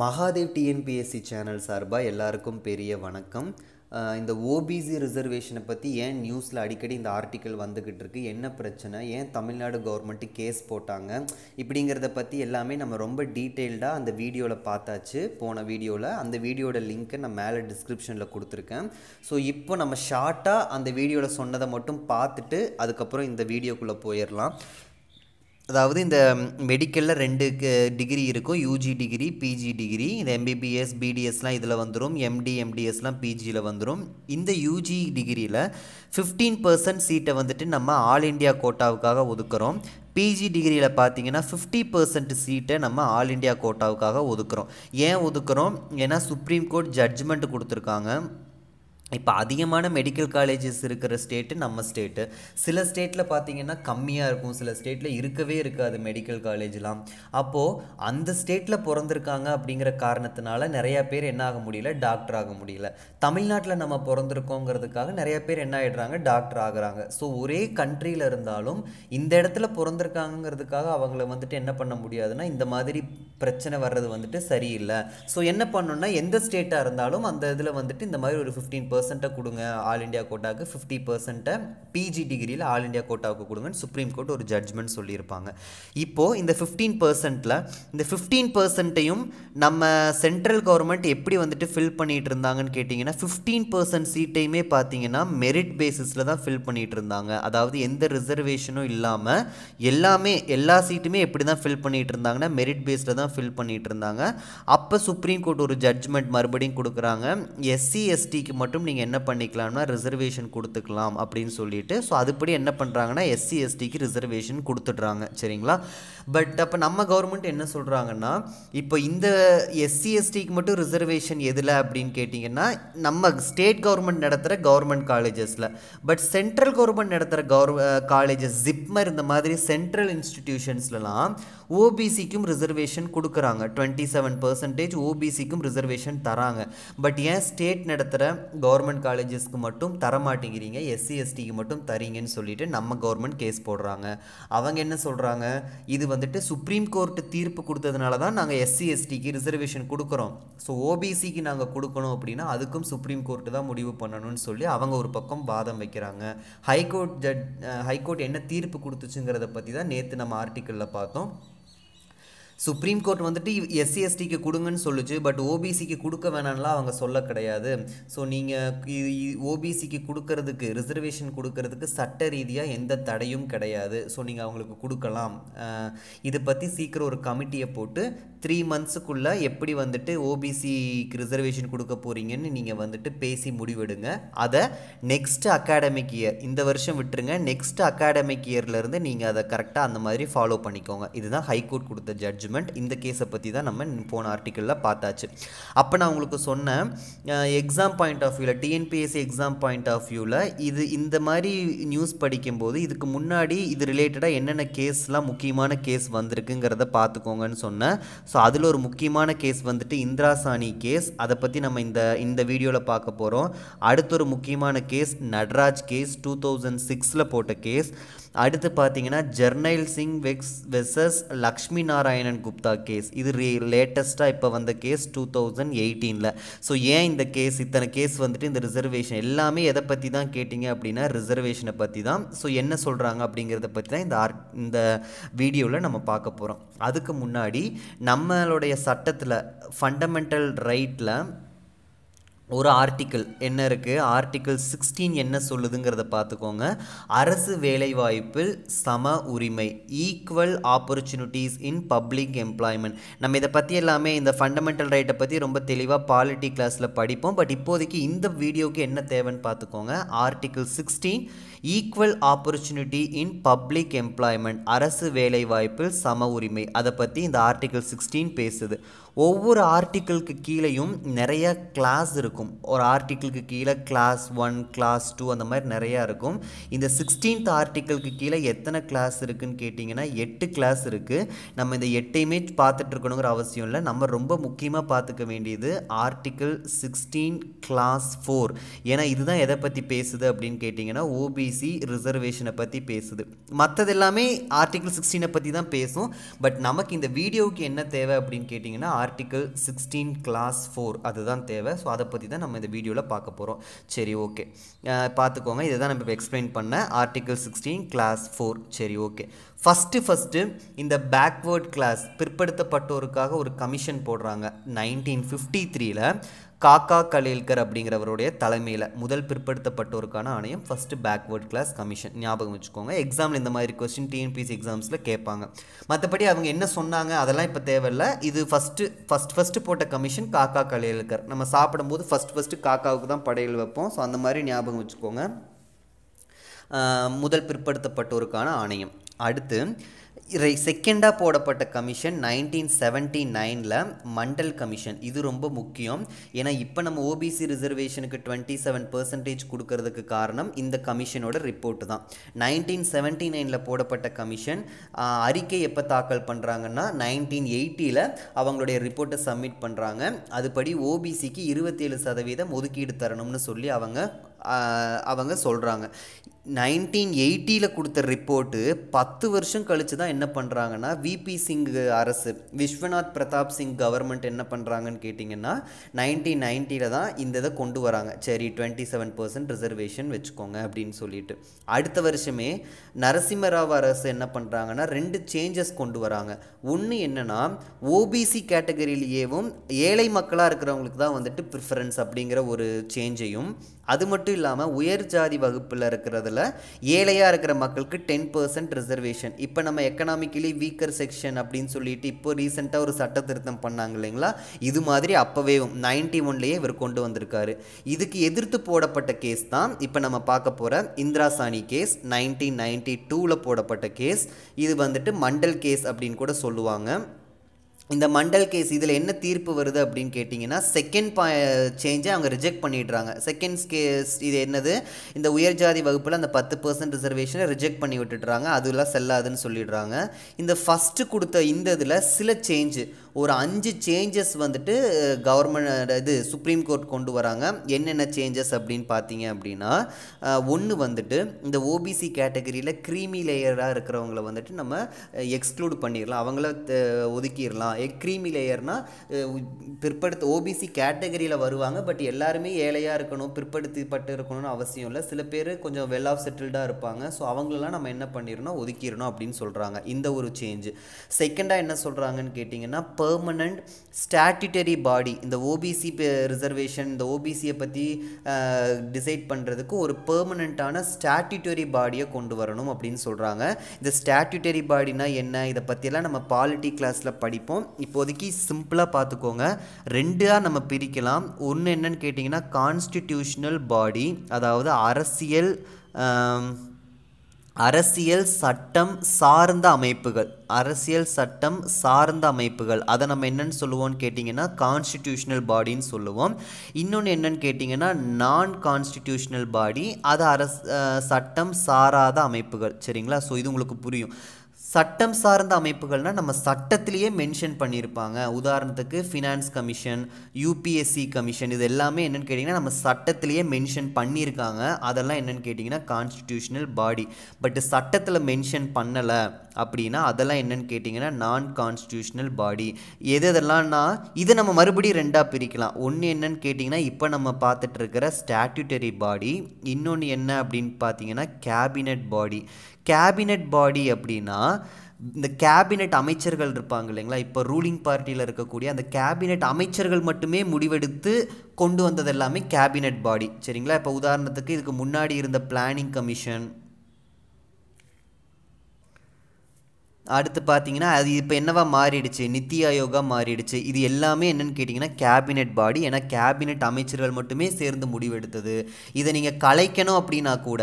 Mahadev TNPSC channel சார்பாக எல்லாருக்கும் பெரிய வணக்கம் இந்த ஓபிசி ரிசர்வேஷனை பற்றி ஏன் நியூஸில் அடிக்கடி இந்த ஆர்டிக்கல் வந்துக்கிட்டு இருக்குது என்ன பிரச்சனை ஏன் தமிழ்நாடு கவர்மெண்ட்டு கேஸ் போட்டாங்க இப்படிங்கிறத பற்றி எல்லாமே நம்ம ரொம்ப டீட்டெயில்டாக அந்த வீடியோவில் பார்த்தாச்சு போன வீடியோவில் அந்த வீடியோட லிங்க்கை நான் மேலே டிஸ்கிரிப்ஷனில் கொடுத்துருக்கேன் ஸோ இப்போ நம்ம ஷார்ட்டாக அந்த வீடியோவில் சொன்னதை மட்டும் பார்த்துட்டு அதுக்கப்புறம் இந்த வீடியோக்குள்ளே போயிடலாம் அதாவது இந்த மெடிக்கலில் ரெண்டு டிகிரி இருக்கும் யூஜி டிகிரி பிஜி டிகிரி இந்த எம்பிபிஎஸ் பிடிஎஸ்லாம் இதில் வந்துடும் எம்டி எம்டிஎஸ்லாம் பிஜியில் வந்துடும் இந்த யூஜி டிகிரியில் ஃபிஃப்டீன் பர்சன்ட் சீட்டை வந்துட்டு நம்ம ஆல் இண்டியா கோட்டாவுக்காக ஒதுக்குறோம் பிஜி டிகிரியில் பார்த்தீங்கன்னா ஃபிஃப்டி பர்சன்ட் சீட்டை நம்ம ஆல் இண்டியா கோட்டாவுக்காக ஒதுக்குறோம் ஏன் ஒதுக்குறோம் ஏன்னா சுப்ரீம் கோர்ட் ஜட்ஜ்மெண்ட் கொடுத்துருக்காங்க இப்போ அதிகமான மெடிக்கல் காலேஜஸ் இருக்கிற ஸ்டேட்டு நம்ம ஸ்டேட்டு சில ஸ்டேட்டில் பார்த்தீங்கன்னா கம்மியாக இருக்கும் சில ஸ்டேட்டில் இருக்கவே இருக்காது மெடிக்கல் காலேஜ்லாம் அப்போது அந்த ஸ்டேட்டில் பிறந்திருக்காங்க அப்படிங்கிற காரணத்தினால நிறையா பேர் என்ன ஆக முடியல டாக்டர் ஆக முடியல தமிழ்நாட்டில் நம்ம பிறந்திருக்கோங்கிறதுக்காக நிறையா பேர் என்ன ஆகிடுறாங்க டாக்டர் ஆகுறாங்க ஸோ ஒரே கண்ட்ரியில் இருந்தாலும் இந்த இடத்துல பிறந்திருக்காங்கிறதுக்காக அவங்கள வந்துட்டு என்ன பண்ண முடியாதுன்னா இந்த மாதிரி பிரச்சனை வர்றது வந்துட்டு சரியில்லை ஸோ என்ன பண்ணணுன்னா எந்த ஸ்டேட்டாக இருந்தாலும் அந்த இதில் வந்துட்டு இந்த மாதிரி ஒரு ஃபிஃப்டீன் பர்சன்ட்டை கொடுங்க ஆல் இண்டியா கோட்டாக்கு ஃபிஃப்டி பர்சன்ட்டை பிஜி டிகிரியில் ஆல் இண்டியா கோட்டாவுக்கு கொடுங்கன்னு சுப்ரீம் கோர்ட் ஒரு ஜட்ஜ்மெண்ட் சொல்லியிருப்பாங்க இப்போது இந்த ஃபிஃப்டீன் பர்சன்ட்டில் இந்த ஃபிஃப்டீன் பர்சன்ட்டையும் நம்ம சென்ட்ரல் கவர்மெண்ட் எப்படி வந்துட்டு ஃபில் பண்ணிகிட்டு இருந்தாங்கன்னு கேட்டிங்கன்னா ஃபிஃப்டீன் பர்சன்ட் சீட்டையுமே பார்த்தீங்கன்னா மெரிட் பேசிஸில் தான் ஃபில் பண்ணிகிட்டு இருந்தாங்க அதாவது எந்த ரிசர்வேஷனும் இல்லாமல் எல்லாமே எல்லா சீட்டுமே எப்படி தான் ஃபில் பண்ணிகிட்டு இருந்தாங்கன்னா மெரிட் பேஸில் தான் ஃபில் பண்ணிகிட்டு இருந்தாங்க அப்போ சுப்ரீம் கோர்ட் ஒரு ஜட்ஜ்மெண்ட் மறுபடியும் கொடுக்குறாங்க எஸ்சி எஸ்டிக்கு மட்டும் நீங்கள் என்ன பண்ணிக்கலாம்னா ரிசர்வேஷன் கொடுத்துக்கலாம் அப்படின்னு சொல்லிட்டு ஸோ அதுபடி என்ன பண்ணுறாங்கன்னா எஸ்சி எஸ்டிக்கு ரிசர்வேஷன் கொடுத்துட்றாங்க சரிங்களா பட் அப்போ நம்ம கவர்மெண்ட் என்ன சொல்கிறாங்கன்னா இப்போ இந்த எஸ்சி எஸ்டிக்கு மட்டும் ரிசர்வேஷன் எதில் அப்படின்னு கேட்டிங்கன்னா நம்ம ஸ்டேட் கவர்மெண்ட் நடத்துகிற கவர்மெண்ட் காலேஜஸில் பட் சென்ட்ரல் கவர்மெண்ட் நடத்துகிற கவர் காலேஜஸ் ஜிப்மர் இந்த மாதிரி சென்ட்ரல் இன்ஸ்டிடியூஷன்ஸ்லாம் ஓபிசிக்கும் ரிசர்வேஷன் கொடுக்குறாங்க டுவெண்ட்டி செவன் பர்சன்டேஜ் ஓபிசிக்கும் ரிசர்வேஷன் தராங்க பட் ஏன் ஸ்டேட் நடத்துகிற கவர்மெண்ட் காலேஜஸ்க்கு மட்டும் தரமாட்டேங்கிறீங்க எஸ்சி எஸ்டிக்கு மட்டும் தரீங்கன்னு சொல்லிட்டு நம்ம கவர்மெண்ட் கேஸ் போடுறாங்க அவங்க என்ன சொல்கிறாங்க இது வந்துட்டு சுப்ரீம் கோர்ட்டு தீர்ப்பு கொடுத்ததுனால தான் நாங்கள் எஸ்சி எஸ்டிக்கு ரிசர்வேஷன் கொடுக்குறோம் ஸோ ஓபிசிக்கு நாங்கள் கொடுக்கணும் அப்படின்னா அதுக்கும் சுப்ரீம் கோர்ட்டு தான் முடிவு பண்ணணும்னு சொல்லி அவங்க ஒரு பக்கம் வாதம் வைக்கிறாங்க ஹைகோர்ட் ஜட் ஹைகோர்ட் என்ன தீர்ப்பு கொடுத்துச்சுங்கிறத பற்றி தான் நேற்று நம்ம ஆர்டிக்கலில் பார்த்தோம் சுப்ரீம் கோர்ட் வந்துட்டு எஸ்சி எஸ்டிக்கு கொடுங்கன்னு சொல்லுச்சு பட் ஓபிசிக்கு கொடுக்க வேணாம்லாம் அவங்க சொல்ல கிடையாது ஸோ நீங்கள் ஓபிசிக்கு கொடுக்கறதுக்கு ரிசர்வேஷன் கொடுக்கறதுக்கு சட்ட ரீதியாக எந்த தடையும் கிடையாது ஸோ நீங்கள் அவங்களுக்கு கொடுக்கலாம் இதை பற்றி சீக்கிரம் ஒரு கமிட்டியை போட்டு த்ரீ மந்த்ஸுக்குள்ளே எப்படி வந்துட்டு ஓபிசிக்கு ரிசர்வேஷன் கொடுக்க போகிறீங்கன்னு நீங்கள் வந்துட்டு பேசி முடிவெடுங்க அதை நெக்ஸ்ட் அகாடமிக் இயர் இந்த வருஷம் விட்டுருங்க நெக்ஸ்ட் அகாடமிக் இயர்லேருந்து நீங்கள் அதை கரெக்டாக அந்த மாதிரி ஃபாலோ பண்ணிக்கோங்க இதுதான் ஹைகோர்ட் கொடுத்த ஜட்ஜ் ஜட்ஜ்மெண்ட் இந்த கேஸை பற்றி தான் நம்ம போன ஆர்டிக்கலில் பார்த்தாச்சு அப்போ நான் உங்களுக்கு சொன்னேன் எக்ஸாம் பாயிண்ட் ஆஃப் வியூவில் டிஎன்பிஎஸ்சி எக்ஸாம் பாயிண்ட் ஆஃப் வியூவில் இது இந்த மாதிரி நியூஸ் படிக்கும்போது இதுக்கு முன்னாடி இது ரிலேட்டடாக என்னென்ன கேஸ்லாம் முக்கியமான கேஸ் வந்திருக்குங்கிறத பார்த்துக்கோங்கன்னு சொன்னேன் ஸோ அதில் ஒரு முக்கியமான கேஸ் வந்துட்டு இந்திரா சாணி கேஸ் அதை பற்றி நம்ம இந்த இந்த வீடியோவில் பார்க்க போகிறோம் அடுத்த ஒரு முக்கியமான case Natraj case two thousand சிக்ஸில் போட்ட கேஸ் அடுத்து பார்த்தீங்கன்னா ஜெர்னைல் சிங் வெக்ஸ் வெசஸ் லக்ஷ்மி நாராயணன் குப்தா கேஸ் இது ரீ லேட்டஸ்ட்டாக இப்போ வந்த கேஸ் டூ தௌசண்ட் எயிட்டீனில் ஸோ ஏன் இந்த கேஸ் இத்தனை கேஸ் வந்துட்டு இந்த ரிசர்வேஷன் எல்லாமே எதை பற்றி தான் கேட்டிங்க அப்படின்னா ரிசர்வேஷனை பற்றி தான் ஸோ என்ன சொல்கிறாங்க அப்படிங்கிறத பற்றி தான் இந்த ஆர் இந்த வீடியோவில் நம்ம பார்க்க போகிறோம் அதுக்கு முன்னாடி நம்மளுடைய சட்டத்தில் ஃபண்டமெண்டல் ரைட்டில் ஒரு ஆர்டிக்கிள் என்ன இருக்குது ஆர்டிக்கிள் சிக்ஸ்டீன் என்ன சொல்லுதுங்கிறத பார்த்துக்கோங்க அரசு வேலைவாய்ப்பில் சம உரிமை equal opportunities in public employment நம்ம இதை பற்றி எல்லாமே இந்த ஃபண்டமெண்டல் ரைட்டை பற்றி ரொம்ப தெளிவாக பாலிட்டி கிளாஸில் படிப்போம் பட் இப்போதைக்கு இந்த வீடியோக்கு என்ன தேவைன்னு பார்த்துக்கோங்க article sixteen equal opportunity in public employment அரசு வேலைவாய்ப்பில் சம உரிமை அதை பற்றி இந்த ஆர்டிக்கிள் சிக்ஸ்டீன் பேசுது ஒவ்வொரு ஆர்டிக்கிளுக்கு கீழேயும் நிறைய கிளாஸ் இருக்கும் இருக்கும் ஒரு ஆர்டிக்கிளுக்கு கீழே கிளாஸ் ஒன் கிளாஸ் டூ அந்த மாதிரி நிறையா இருக்கும் இந்த சிக்ஸ்டீன்த் ஆர்டிக்கிளுக்கு கீழே எத்தனை கிளாஸ் இருக்குதுன்னு கேட்டிங்கன்னா எட்டு கிளாஸ் இருக்குது நம்ம இந்த எட்டையுமே பார்த்துட்டு இருக்கணுங்கிற அவசியம் இல்லை நம்ம ரொம்ப முக்கியமாக பார்த்துக்க வேண்டியது ஆர்டிக்கிள் சிக்ஸ்டீன் கிளாஸ் ஃபோர் ஏன்னா இதுதான் எதை பற்றி பேசுது அப்படின்னு கேட்டிங்கன்னா ஓபிசி ரிசர்வேஷனை பற்றி பேசுது மற்றது எல்லாமே ஆர்டிக்கிள் சிக்ஸ்டீனை பற்றி தான் பேசும் பட் நமக்கு இந்த வீடியோவுக்கு என்ன தேவை அப்படின்னு கேட்டிங்கன்னா ஆர்டிக்கிள் சிக்ஸ்டீன் கிளாஸ் ஃபோர் அதுதான் தேவை ஸோ அதை பற்றி தான் நம்ம இந்த வீடியோவில் பார்க்க போகிறோம் சரி ஓகே பார்த்துக்கோங்க இதை தான் நம்ம இப்போ எக்ஸ்பிளைன் பண்ண ஆர்டிகல் சிக்ஸ்டீன் கிளாஸ் ஃபோர் சரி ஓகே ஃபஸ்ட்டு ஃபஸ்ட்டு இந்த பேக்வேர்ட் கிளாஸ் பிற்படுத்தப்பட்டோருக்காக ஒரு கமிஷன் போடுறாங்க நைன்டீன் ஃபிஃப்டி த்ரீயில் காக்கா கலீல்கர் அப்படிங்கிறவருடைய தலைமையில் முதல் பிற்படுத்தப்பட்டோருக்கான ஆணையம் ஃபஸ்ட்டு பேக்வேர்ட் கிளாஸ் கமிஷன் ஞாபகம் வச்சுக்கோங்க எக்ஸாமில் இந்த மாதிரி கொஸ்டின் டிஎன்பிசி எக்ஸாம்ஸில் கேட்பாங்க மற்றபடி அவங்க என்ன சொன்னாங்க அதெல்லாம் இப்போ தேவையில்லை இது ஃபஸ்ட்டு ஃபஸ்ட் ஃபஸ்ட்டு போட்ட கமிஷன் காக்கா கலீல்கர் நம்ம சாப்பிடும்போது ஃபஸ்ட் ஃபஸ்ட்டு காக்காவுக்கு தான் படையல் வைப்போம் ஸோ அந்த மாதிரி ஞாபகம் வச்சுக்கோங்க முதல் பிற்படுத்தப்பட்டோருக்கான ஆணையம் அடுத்து செகண்டாக போடப்பட்ட கமிஷன் நைன்டீன் செவன்ட்டி நைனில் மண்டல் கமிஷன் இது ரொம்ப முக்கியம் ஏன்னா இப்போ நம்ம ஓபிசி ரிசர்வேஷனுக்கு டுவெண்ட்டி செவன் பர்சன்டேஜ் கொடுக்கறதுக்கு காரணம் இந்த கமிஷனோட ரிப்போர்ட் தான் நைன்டீன் செவன்ட்டி நைனில் போடப்பட்ட கமிஷன் அறிக்கை எப்போ தாக்கல் பண்ணுறாங்கன்னா நைன்டீன் எயிட்டியில் அவங்களுடைய ரிப்போர்ட்டை சப்மிட் பண்ணுறாங்க அதுபடி ஓபிசிக்கு இருபத்தேழு சதவீதம் ஒதுக்கீடு தரணும்னு சொல்லி அவங்க அவங்க சொல்கிறாங்க நைன்டீன் எயிட்டியில் கொடுத்த ரிப்போர்ட்டு பத்து வருஷம் கழித்து தான் என்ன பண்ணுறாங்கன்னா விபி சிங் அரசு விஸ்வநாத் பிரதாப் சிங் கவர்மெண்ட் என்ன பண்ணுறாங்கன்னு கேட்டிங்கன்னா நைன்டீன் நைன்ட்டியில் தான் இந்த இதை கொண்டு வராங்க சரி டுவெண்ட்டி செவன் பர்சன்ட் ரிசர்வேஷன் வச்சுக்கோங்க அப்படின்னு சொல்லிட்டு அடுத்த வருஷமே நரசிம்மராவ் அரசு என்ன பண்ணுறாங்கன்னா ரெண்டு சேஞ்சஸ் கொண்டு வராங்க ஒன்று என்னென்னா ஓபிசி கேட்டகரியிலேயேவும் ஏழை மக்களாக இருக்கிறவங்களுக்கு தான் வந்துட்டு ப்ரிஃபரன்ஸ் அப்படிங்கிற ஒரு சேஞ்சையும் அது மட்டும் இல்லாமல் உயர் ஜாதி வகுப்பில் இருக்கிறதுல ஏழையாக இருக்கிற மக்களுக்கு டென் பர்சன்ட் ரிசர்வேஷன் இப்போ நம்ம எக்கனாமிக்கலி வீக்கர் செக்ஷன் அப்படின்னு சொல்லிட்டு இப்போ ரீசெண்டாக ஒரு சட்ட திருத்தம் பண்ணாங்க இல்லைங்களா இது மாதிரி அப்போவே நைன்டி ஒன்லேயே இவர் கொண்டு வந்திருக்காரு இதுக்கு எதிர்த்து போடப்பட்ட கேஸ் தான் இப்போ நம்ம பார்க்க போகிற Indira Sawhney case nineteen ninety டூவில் போடப்பட்ட கேஸ் இது வந்துட்டு மண்டல் கேஸ் அப்படின்னு கூட சொல்லுவாங்க இந்த மண்டல் கேஸ் இதில் என்ன தீர்ப்பு வருது அப்படின்னு கேட்டிங்கன்னா செகண்ட் பா சேஞ்சை அவங்க ரிஜெக்ட் பண்ணிடுறாங்க செகண்ட் கேஸ் இது என்னது இந்த உயர் ஜாதி வகுப்பில் அந்த பத்து பர்சன்ட் ரிசர்வேஷனை ரிஜெக்ட் பண்ணி விட்டுடுறாங்க அதெல்லாம் செல்லாதுன்னு சொல்லிடுறாங்க இந்த ஃபஸ்ட்டு கொடுத்த இந்த இதில் சில சேஞ்சு ஒரு அஞ்சு சேஞ்சஸ் வந்துட்டு கவர்மெண்ட் இது சுப்ரீம் கோர்ட் கொண்டு வராங்க என்னென்ன சேஞ்சஸ் அப்படின்னு பார்த்தீங்க அப்படின்னா ஒன்று வந்துட்டு இந்த ஓபிசி கேட்டகரியில் க்ரீமி லேயராக இருக்கிறவங்கள வந்துட்டு நம்ம எக்ஸ்க்ளூட் பண்ணிடலாம் அவங்கள ஒதுக்கிடலாம் க்ரீமி லேயர்னால் பிற்படுத்த ஓபிசி கேட்டகரியில் வருவாங்க பட் எல்லாருமே ஏழையாக இருக்கணும் பிற்படுத்தப்பட்டு இருக்கணும்னு அவசியம் இல்லை சில பேர் கொஞ்சம் வெல் ஆஃப் செட்டில்டாக இருப்பாங்க ஸோ அவங்களெலாம் நம்ம என்ன பண்ணிடணும் ஒதுக்கிடணும் அப்படின்னு சொல்கிறாங்க இந்த ஒரு சேஞ்சு செகண்டாக என்ன சொல்கிறாங்கன்னு கேட்டிங்கன்னா பர்மனண்ட் ஸ்டாட்டுட்டரி பாடி இந்த ஓபிசி ரிசர்வேஷன் இந்த ஓபிசியை பற்றி டிசைட் பண்ணுறதுக்கு ஒரு பர்மனண்ட்டான ஸ்டாட்டுட்டரி பாடியை கொண்டு வரணும் அப்படின்னு சொல்கிறாங்க இந்த ஸ்டாட்டுட்டரி பாடினா என்ன இதை பற்றியெல்லாம் நம்ம பாலிட்டி கிளாஸில் படிப்போம் இப்போதைக்கு சிம்பிளாக பார்த்துக்கோங்க ரெண்டாக நம்ம பிரிக்கலாம் ஒன்று என்னன்னு கேட்டிங்கன்னா கான்ஸ்டிடியூஷனல் பாடி அதாவது அரசியல் அரசியல் சட்டம் சார்ந்த அமைப்புகள் அரசியல் சட்டம் சார்ந்த அமைப்புகள் அதை நம்ம என்னன்னு சொல்லுவோம்னு கேட்டிங்கன்னா கான்ஸ்டிடியூஷனல் பாடின்னு சொல்லுவோம் இன்னொன்று என்னென்னு கேட்டிங்கன்னா நான் கான்ஸ்டிடியூஷனல் பாடி அது அரச சட்டம் சாராத அமைப்புகள் சரிங்களா ஸோ இது உங்களுக்கு புரியும் சட்டம் சார்ந்த அமைப்புகள்னால் நம்ம சட்டத்திலேயே மென்ஷன் பண்ணியிருப்பாங்க உதாரணத்துக்கு ஃபினான்ஸ் கமிஷன் யூபிஎஸ்சி கமிஷன் இது எல்லாமே என்னென்னு கேட்டிங்கன்னா நம்ம சட்டத்திலேயே மென்ஷன் பண்ணியிருக்காங்க அதெல்லாம் என்னென்னு கேட்டிங்கன்னா கான்ஸ்டிடியூஷனல் பாடி பட் சட்டத்தில் மென்ஷன் பண்ணலை அப்படின்னா அதெல்லாம் என்னென்னு கேட்டிங்கன்னா நான் கான்ஸ்டியூஷனல் பாடி எது எதெல்லாம்னா இதை நம்ம மறுபடியும் ரெண்டாக பிரிக்கலாம் ஒன்று என்னன்னு கேட்டிங்கன்னா இப்போ நம்ம பார்த்துட்ருக்கிற ஸ்டாட்யூட்டரி பாடி இன்னொன்று என்ன அப்படின்னு பார்த்தீங்கன்னா கேபினட் பாடி கேபினெட் பாடி அப்படின்னா இந்த கேபினெட் அமைச்சர்கள் இருப்பாங்க இல்லைங்களா இப்போ ரூலிங் பார்ட்டியில் இருக்கக்கூடிய அந்த கேபினெட் அமைச்சர்கள் மட்டுமே முடிவெடுத்து கொண்டு வந்தது எல்லாமே கேபினெட் பாடி சரிங்களா இப்போ உதாரணத்துக்கு இதுக்கு முன்னாடி இருந்த பிளானிங் கமிஷன் அடுத்து பார்த்தீங்கன்னா அது இப்போ என்னவா மாறிடுச்சு நித்தி ஆயோகா மாறிடுச்சு இது எல்லாமே என்னென்னு கேட்டிங்கன்னா கேபினெட் பாடி ஏன்னா கேபினெட் அமைச்சர்கள் மட்டுமே சேர்ந்து முடிவெடுத்தது இதை நீங்கள் கலைக்கணும் அப்படின்னா கூட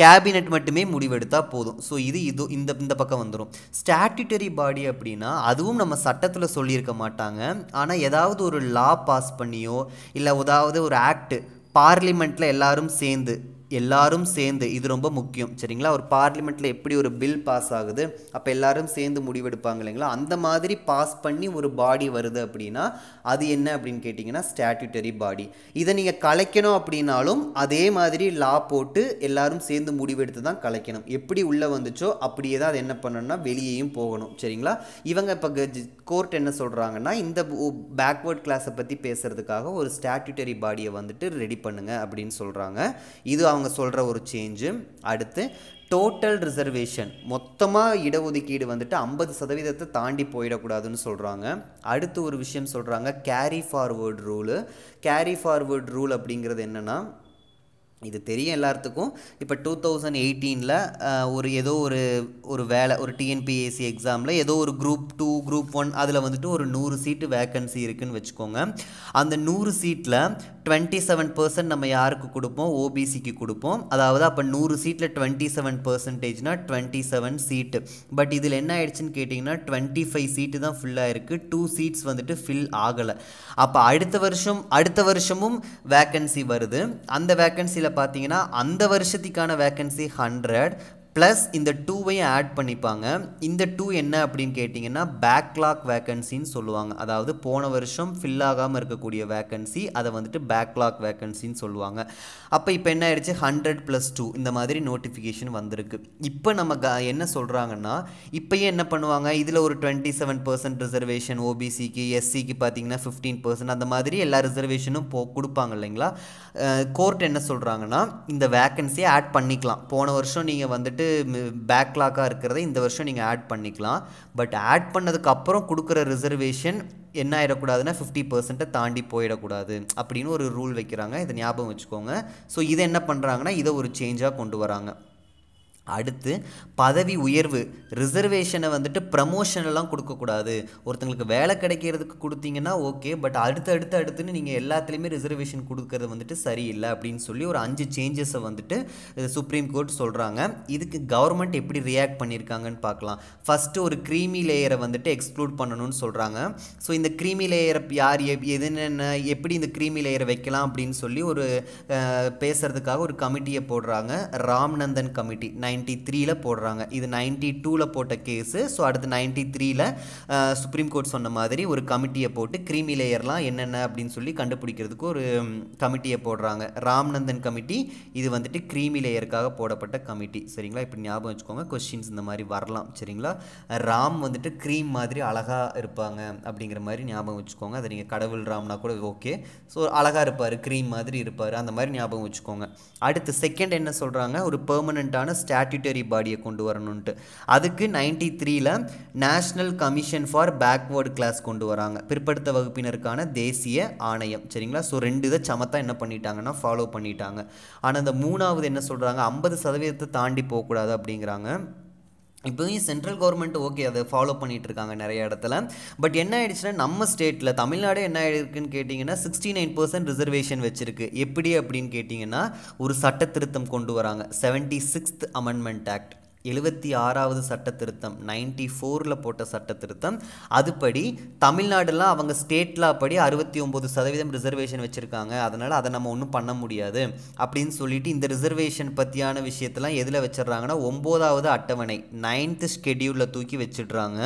கேபினெட் மட்டுமே முடிவெடுத்தால் போதும் ஸோ இது இது இந்த இந்த பக்கம் வந்துடும் ஸ்டாட்யூட்டரி பாடி அப்படின்னா அதுவும் நம்ம சட்டத்தில் சொல்லியிருக்க மாட்டாங்க ஆனால் ஏதாவது ஒரு லா பாஸ் பண்ணியோ இல்லை ஏதாவது ஒரு ஆக்ட் பார்லிமெண்ட்டில் எல்லாரும் சேர்ந்து எல்லாரும் சேர்ந்து இது ரொம்ப முக்கியம் சரிங்களா ஒரு பார்லிமெண்ட்டில் எப்படி ஒரு பில் பாஸ் ஆகுது அப்போ எல்லாரும் சேர்ந்து முடிவெடுப்பாங்க இல்லைங்களா அந்த மாதிரி பாஸ் பண்ணி ஒரு பாடி வருது அப்படின்னா அது என்ன அப்படின்னு கேட்டிங்கன்னா ஸ்டாட்யூட்டரி பாடி இதை நீங்கள் கலைக்கணும் அப்படின்னாலும் அதே மாதிரி லா போட்டு எல்லாரும் சேர்ந்து முடிவெடுத்து தான் கலைக்கணும் எப்படி உள்ளே வந்துச்சோ அப்படியே தான் அது என்ன பண்ணணும்னா வெளியேயும் போகணும் சரிங்களா இவங்க இப்போ கோர்ட் என்ன சொல்கிறாங்கன்னா இந்த பேக்வேர்ட் கிளாஸை பற்றி பேசுகிறதுக்காக ஒரு ஸ்டாட்யூட்டரி பாடியை வந்துட்டு ரெடி பண்ணுங்கள் அப்படின்னு சொல்கிறாங்க இது அவங்க அவங்க சொல்கிற ஒரு சேஞ்சு அடுத்து டோட்டல் ரிசர்வேஷன் மொத்தமாக இடஒதுக்கீடு வந்துட்டு ஐம்பது சதவீதத்தை தாண்டி போயிடக்கூடாதுன்னு சொல்கிறாங்க அடுத்து ஒரு விஷயம் சொல்கிறாங்க carry forward rule carry forward rule அப்படிங்கிறது என்னென்னா இது தெரியும் எல்லாத்துக்கும் இப்போ டூ தௌசண்ட் எயிட்டீனில் ஒரு ஏதோ ஒரு ஒரு வேலை ஒரு டிஎன்பிஎஸ்சி எக்ஸாமில் ஏதோ ஒரு குரூப் டூ குரூப் ஒன் அதில் வந்துட்டு ஒரு நூறு சீட்டு வேக்கன்சி இருக்குதுன்னு வச்சுக்கோங்க அந்த நூறு சீட்டில் டுவெண்ட்டி செவன் பர்சன்ட் நம்ம யாருக்கு கொடுப்போம் ஓபிசிக்கு கொடுப்போம் அதாவது அப்போ நூறு சீட்டில் டுவெண்ட்டி செவன் பர்சன்டேஜ்னால் டுவெண்ட்டி செவன் சீட்டு பட் இதில் என்ன ஆயிடுச்சுன்னு கேட்டிங்கன்னா டுவெண்ட்டி ஃபைவ் சீட்டு தான் ஃபுல்லாக இருக்குது டூ சீட்ஸ் வந்துட்டு ஃபில் ஆகலை அப்போ அடுத்த வருஷம் அடுத்த வருஷமும் வேக்கன்சி வருது அந்த வேக்கன்சியில் பார்த்தீங்கன்னா அந்த வருஷத்துக்கான வேக்கன்சி ஹண்ட்ரட் ப்ளஸ் இந்த டூவையும் ஆட் பண்ணிப்பாங்க இந்த டூ என்ன அப்படின்னு கேட்டிங்கன்னா பேக்லாக் வேக்கன்சின்னு சொல்லுவாங்க அதாவது போன வருஷம் ஃபில் ஆகாமல் இருக்கக்கூடிய வேக்கன்சி அதை வந்துட்டு பேக்லாக் வேக்கன்சின்னு சொல்லுவாங்க அப்போ இப்போ என்ன ஆயிடுச்சு ஹண்ட்ரட் ப்ளஸ் டூ இந்த மாதிரி நோட்டிஃபிகேஷன் வந்திருக்கு இப்போ நம்ம க என்ன சொல்கிறாங்கன்னா இப்போயே என்ன பண்ணுவாங்க இதில் ஒரு டுவெண்ட்டி செவன் பர்சன்ட் ரிசர்வேஷன் ஓபிசிக்கு எஸ்சிக்கு பார்த்தீங்கன்னா ஃபிஃப்டீன் பர்சன்ட் அந்த மாதிரி எல்லா ரிசர்வேஷனும் போ கொடுப்பாங்க இல்லைங்களா கோர்ட் என்ன சொல்கிறாங்கன்னா இந்த வேக்கன்சியை ஆட் பண்ணிக்கலாம் போன வருஷம் நீங்கள் வந்துட்டு வந்துட்டு பேக்லாக்காக இருக்கிறத இந்த வருஷம் நீங்கள் ஆட் பண்ணிக்கலாம் பட் ஆட் பண்ணதுக்கப்புறம் கொடுக்குற ரிசர்வேஷன் என்ன ஆகிடக்கூடாதுன்னா ஃபிஃப்டி பர்சன்ட்டை தாண்டி போயிடக்கூடாது அப்படின்னு ஒரு ரூல் வைக்கிறாங்க இதை ஞாபகம் வச்சுக்கோங்க ஸோ இதை என்ன பண்ணுறாங்கன்னா இதை ஒரு சேஞ்சாக கொண்டு வராங்க அடுத்து பதவி உயர்வு ரிசர்வேஷனை வந்துட்டு ப்ரமோஷனெல்லாம் கொடுக்கக்கூடாது ஒருத்தங்களுக்கு வேலை கிடைக்கிறதுக்கு கொடுத்தீங்கன்னா ஓகே பட் அடுத்து அடுத்து அடுத்துன்னு நீங்கள் எல்லாத்துலேயுமே ரிசர்வேஷன் கொடுக்கறது வந்துட்டு சரியில்லை அப்படின்னு சொல்லி ஒரு அஞ்சு சேஞ்சஸை வந்துட்டு சுப்ரீம் கோர்ட் சொல்கிறாங்க இதுக்கு கவர்மெண்ட் எப்படி ரியாக்ட் பண்ணியிருக்காங்கன்னு பார்க்கலாம் ஃபஸ்ட்டு ஒரு க்ரீமி லேயரை வந்துட்டு எக்ஸ்க்ளூட் பண்ணணும்னு சொல்கிறாங்க ஸோ இந்த க்ரீமி லேயரை யார் எதுன்னு எப்படி இந்த க்ரீமி லேயரை வைக்கலாம் அப்படின்னு சொல்லி ஒரு பேசுகிறதுக்காக ஒரு கமிட்டியை போடுறாங்க ராம்நந்தன் கமிட்டி நைன் நைன்ட்டி த்ரீல போடுறாங்க இது நைன்ட்டி டூவில் போட்ட கேஸு ஸோ அடுத்து நைன்ட்டி த்ரீயில் சுப்ரீம் கோர்ட் சொன்ன மாதிரி ஒரு கமிட்டியை போட்டு கிரீமி லேயர்லாம் என்னென்ன அப்படின்னு சொல்லி கண்டுபிடிக்கிறதுக்கு ஒரு கமிட்டியை போடுறாங்க ராம்நந்தன் கமிட்டி இது வந்துட்டு கிரீமி லேயருக்காக போடப்பட்ட கமிட்டி சரிங்களா இப்படி ஞாபகம் வச்சுக்கோங்க கொஸ்டின்ஸ் இந்த மாதிரி வரலாம் சரிங்களா ராம் வந்துட்டு க்ரீம் மாதிரி அழகாக இருப்பாங்க அப்படிங்கிற மாதிரி ஞாபகம் வச்சுக்கோங்க அதை நீங்கள் கடவுள் ராம்னா கூட ஓகே ஸோ அழகாக இருப்பார் க்ரீம் மாதிரி இருப்பார் அந்த மாதிரி ஞாபகம் வச்சுக்கோங்க அடுத்து செகண்ட் என்ன சொல்கிறாங்க ஒரு பெர்மனண்ட்டான ஸ்டாட் ஸ்டாட்யூட்டரி பாடியை கொண்டு வரணுன்ட்டு அதுக்கு நைன்டி த்ரீயில் national commission for backward class கொண்டு வராங்க பிற்படுத்த வகுப்பினருக்கான தேசிய ஆணையம் சரிங்களா ஸோ ரெண்டு இதை சமத்தா என்ன பண்ணிட்டாங்கன்னா ஃபாலோ பண்ணிட்டாங்க ஆனால் இந்த மூணாவது என்ன சொல்கிறாங்க ஐம்பது சதவீதத்தை தாண்டி போகக்கூடாது அப்படிங்கிறாங்க இப்போயும் சென்ட்ரல் கவர்மெண்ட் ஓகே அதை ஃபாலோ பண்ணிட்டு இருக்காங்க நிறைய இடத்துல பட் என்ன ஆயிடுச்சுன்னா நம்ம ஸ்டேட்டில் தமிழ்நாடு என்ன ஆயிருக்குன்னு கேட்டிங்கன்னா சிக்ஸ்டி நைன் பர்சன்ட் ரிசர்வேஷன் வச்சுருக்கு எப்படி அப்படின்னு கேட்டிங்கன்னா ஒரு சட்ட திருத்தம் கொண்டு வராங்க செவன்ட்டி சிக்ஸ்த் அமெண்ட்மெண்ட் ஆக்ட் எழுபத்தி ஆறாவது சட்ட திருத்தம் நைன்டி ஃபோரில் போட்ட சட்ட திருத்தம் அதுபடி தமிழ்நாடுலாம் அவங்க ஸ்டேட்லாம் படி அறுபத்தி ஒம்பது சதவீதம் ரிசர்வேஷன் வச்சுருக்காங்க அதனால் அதை நம்ம ஒன்றும் பண்ண முடியாது அப்படின்னு சொல்லிட்டு இந்த ரிசர்வேஷன் பற்றியான விஷயத்தெல்லாம் எதில் வச்சிடுறாங்கன்னா ஒம்போதாவது அட்டவணை நைன்த்து ஷெடியூலில் தூக்கி வச்சிடுறாங்க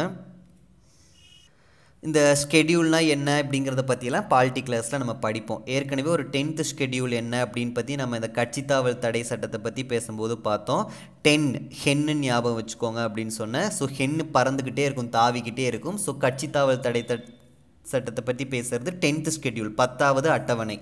இந்த ஸ்கெடியூல்னா என்ன அப்படிங்கிறத பற்றிலாம் பாலிட்டி கிளாஸில் நம்ம படிப்போம் ஏற்கனவே ஒரு டென்த்து ஸ்கெடியூல் என்ன அப்படின்னு பற்றி நம்ம இந்த கட்சி தாவல் தடை சட்டத்தை பற்றி பேசும்போது பார்த்தோம் டென் ஹென்னு ஞாபகம் வச்சுக்கோங்க அப்படின்னு சொன்னேன் ஸோ ஹென்னு பறந்துக்கிட்டே இருக்கும் தாவிக்கிட்டே இருக்கும் ஸோ கட்சி தாவல் தடை சட்டத்தை பற்றி பேசுகிறது டென்த்து ஸ்கெடியூல் பத்தாவது அட்டவணை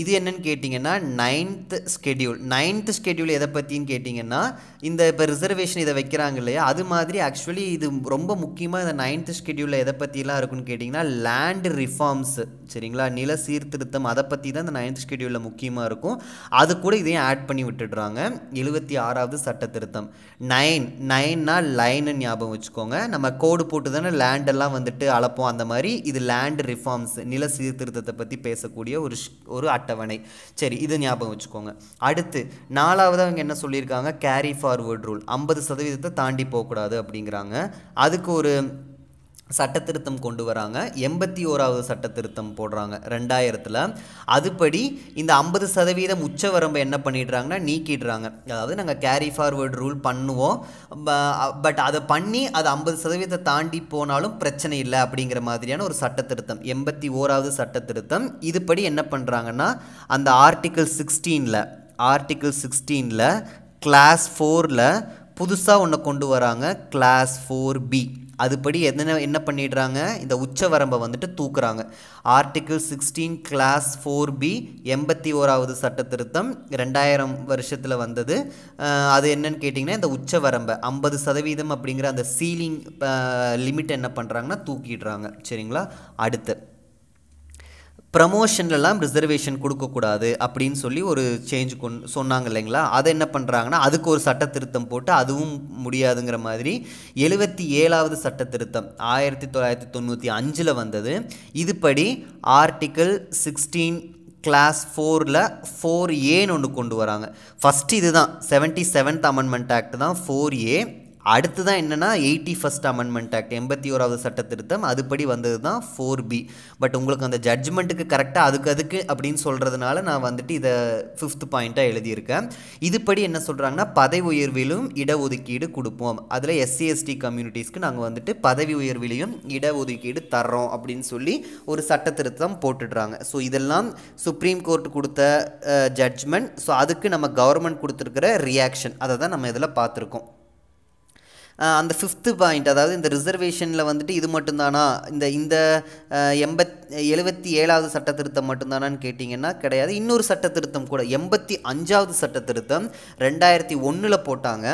இது என்னன்னு கேட்டிங்கன்னா நைன்த்து ஸ்கெடியூல் நைன்த் ஸ்கெடியூல் எதை பற்றின்னு கேட்டிங்கன்னா இந்த இப்போ ரிசர்வேஷன் இதை வைக்கிறாங்க இல்லையா அது மாதிரி ஆக்சுவலி இது ரொம்ப முக்கியமாக இந்த நைன்த் ஸ்கெடியூலில் எதை பற்றிலாம் இருக்குன்னு கேட்டிங்கன்னா லேண்டு ரிஃபார்ம்ஸ் சரிங்களா நில சீர்திருத்தம் அதை பற்றி தான் இந்த நைன்த் ஸ்கெடியூலில் முக்கியமாக இருக்கும் அது கூட இதையும் ஆட் பண்ணி விட்டுடுறாங்க எழுபத்தி ஆறாவது சட்ட திருத்தம் நைன் நைன்னா லைன்னு ஞாபகம் வச்சுக்கோங்க நம்ம கோடு போட்டு தானே லேண்டெல்லாம் வந்துட்டு அளப்போம் அந்த மாதிரி இது லேண்டு ரிஃபார்ம்ஸ் நில சீர்திருத்தத்தை பற்றி பேசக்கூடிய ஒரு ஒரு அட்டவணை சரி இது ஞாபகம் வச்சுக்கோங்க அடுத்து நாலாவது அவங்க என்ன சொல்லியிருக்காங்க கேரி ஃபார்வர்ட் ரூல் ஐம்பது சதவீதத்தை தாண்டி போகக்கூடாது அப்படிங்கிறாங்க அதுக்கு ஒரு சட்டத்திருத்தம் கொண்டு வராங்க எண்பத்தி ஓராவது சட்டத்திருத்தம் போடுறாங்க ரெண்டாயிரத்தில் அதுபடி இந்த ஐம்பது சதவீதம் உச்சவரம்பு என்ன பண்ணிடுறாங்கன்னா நீக்கிடுறாங்க அதாவது நாங்கள் கேரி ஃபார்வர்டு ரூல் பண்ணுவோம் பட் அதை பண்ணி அது ஐம்பது சதவீதத்தை தாண்டி போனாலும் பிரச்சனை இல்லை அப்படிங்கிற மாதிரியான ஒரு சட்டத்திருத்தம் எண்பத்தி ஓராவது சட்டத்திருத்தம் இதுபடி என்ன பண்ணுறாங்கன்னா அந்த ஆர்டிக்கிள் சிக்ஸ்டீனில் ஆர்டிக்கிள் சிக்ஸ்டீனில் கிளாஸ் ஃபோரில் புதுசாக ஒன்று கொண்டு வராங்க கிளாஸ் ஃபோர் பி அதுபடி என்ன என்ன பண்ணிடுறாங்க இந்த உச்சவரம்பை வந்துட்டு தூக்குறாங்க article sixteen clause four B எண்பத்தி ஓராவது சட்ட திருத்தம் ரெண்டாயிரம் வருஷத்தில் வந்தது அது என்னன்னு கேட்டிங்கன்னா இந்த உச்சவரம்பை ஐம்பது சதவீதம் அப்படிங்கிற அந்த சீலிங் லிமிட் என்ன பண்ணுறாங்கன்னா தூக்கிடுறாங்க சரிங்களா அடுத்து ப்ரமோஷன்லலாம் ரிசர்வேஷன் கொடுக்கக்கூடாது அப்படின்னு சொல்லி ஒரு சேஞ்ச் கொண் சொன்னாங்க இல்லைங்களா அதை என்ன பண்ணுறாங்கன்னா அதுக்கு ஒரு சட்ட திருத்தம் போட்டு அதுவும் முடியாதுங்கிற மாதிரி எழுபத்தி ஏழாவது சட்ட திருத்தம் ஆயிரத்தி தொள்ளாயிரத்தி தொண்ணூற்றி அஞ்சில் வந்தது இதுபடி ஆர்டிக்கிள் சிக்ஸ்டீன் கிளாஸ் ஃபோரில் ஃபோர் ஏன்னு ஒன்று கொண்டு வராங்க ஃபஸ்ட்டு இது தான் செவன்ட்டி செவன்த் அமெண்ட்மெண்ட் ஆக்ட் தான் ஃபோர் ஏ அடுத்து தான் என்னென்னா எயிட்டி ஃபஸ்ட் அமெண்ட்மெண்ட் ஆக்ட் எண்பத்தி ஓராவது சட்ட திருத்தம் அதுபடி வந்தது தான் ஃபோர் பி பட் உங்களுக்கு அந்த ஜட்ஜ்மெண்ட்டுக்கு கரெக்டாக அதுக்கு அதுக்கு அப்படின்னு சொல்கிறதுனால நான் வந்துட்டு இதை ஃபிஃப்த் பாயிண்ட்டாக எழுதியிருக்கேன் இதுபடி என்ன சொல்கிறாங்கன்னா பதவி உயர்விலும் இடஒதுக்கீடு கொடுப்போம் அதில் எஸ்சி எஸ்டி கம்யூனிட்டிஸ்க்கு நாங்கள் வந்துட்டு பதவி உயர்விலையும் இடஒதுக்கீடு தர்றோம் அப்படின்னு சொல்லி ஒரு சட்ட திருத்தம் போட்டுடுறாங்க ஸோ இதெல்லாம் சுப்ரீம் கோர்ட் கொடுத்த ஜட்ஜ்மெண்ட் ஸோ அதுக்கு நம்ம கவர்மெண்ட் கொடுத்துருக்கிற ரியாக்ஷன் அதை தான் நம்ம இதில் பார்த்துருக்கோம் அந்த ஃபிஃப்த்து பாயிண்ட் அதாவது இந்த ரிசர்வேஷனில் வந்துட்டு இது மட்டும்தானா இந்த இந்த எண்பத் எழுபத்தி ஏழாவது சட்ட திருத்தம் மட்டும்தானான்னு கேட்டிங்கன்னா கிடையாது இன்னொரு சட்ட திருத்தம் கூட எண்பத்தி அஞ்சாவது சட்ட திருத்தம் ரெண்டாயிரத்தி ஒன்றில் போட்டாங்க